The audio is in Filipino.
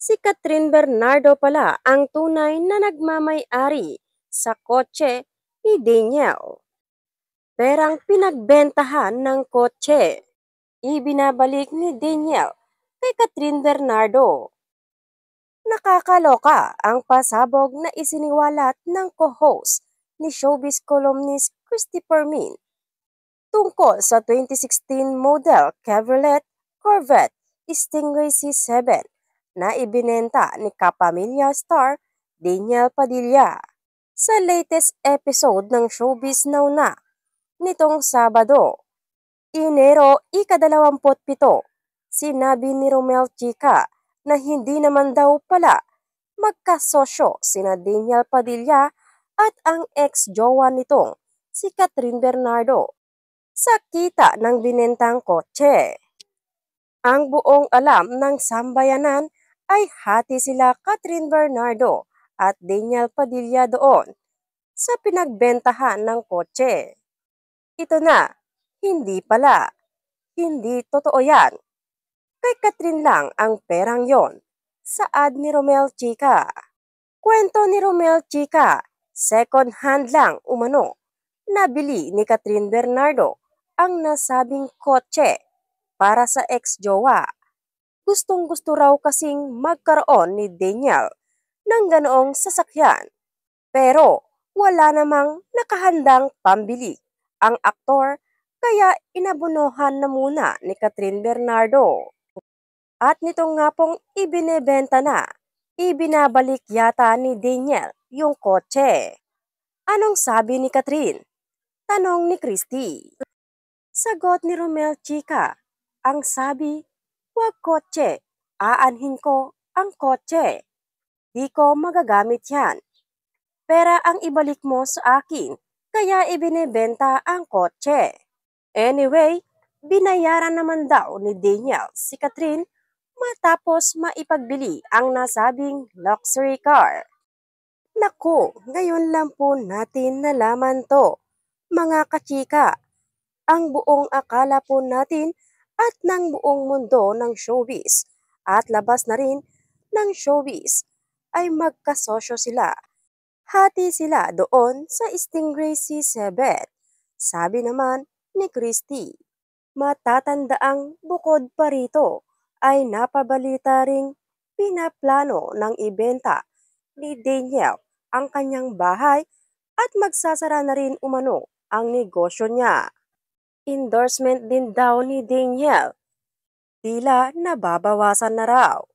si Catherine Bernardo pala ang tunay na nagmamay-ari sa kotse ni Daniel. Perang pinagbentahan ng kotse, ibinabalik ni Daniel kay Catherine Bernardo. Nakakaloka ang pasabog na isiniwalat ng co-host ni showbiz columnist Christopher Min tungkol sa 2016 model Chevrolet Corvette Stingray C7 na ibinenta ni Kapamilya star Daniel Padilla sa latest episode ng Showbiz Now na nitong Sabado. Enero 27, sinabi ni Romel Chica na hindi naman daw pala magkasosyo sina Daniel Padilla at ang ex-jowa nitong si Catherine Bernardo sa kita ng binentang kotse. Ang buong alam ng sambayanan ay hati sila Catherine Bernardo at Daniel Padilla doon sa pinagbentahan ng kotse. Ito na, hindi pala. Hindi totoo yan. Kay Catherine lang ang perang yon. Saad ni Romel Chica. Kwento ni Romel Chica, second hand lang umano. Nabili ni Catherine Bernardo ang nasabing kotse para sa ex-jowa gustong-gusto raw kasing magkaroon ni Daniel ng ganoong sasakyan. Pero wala namang nakahandang pambili ang aktor kaya inabunohan na muna ni Catherine Bernardo. At nitong nga pong ibinebenta na, ibinabalik yata ni Daniel yung kotse. Anong sabi ni Catherine? Tanong ni Christy. Sagot ni Romel Chica, ang sabi Huwag kotse. Aanhin ko ang kotse. Di ko magagamit yan. Pera ang ibalik mo sa akin, kaya ibinebenta ang kotse. Anyway, binayaran naman daw ni Daniel si Catherine matapos maipagbili ang nasabing luxury car. Naku, ngayon lang po natin nalaman to. Mga kachika, ang buong akala po natin at ng buong mundo ng showbiz at labas na rin ng showbiz ay magkasosyo sila. Hati sila doon sa Stingray C7, sabi naman ni Christie. Matatandaang bukod pa rito ay napabalita ring pinaplano ng ibenta ni Daniel ang kanyang bahay at magsasara na rin umano ang negosyo niya endorsement din daw ni Daniel. Tila nababawasan na raw.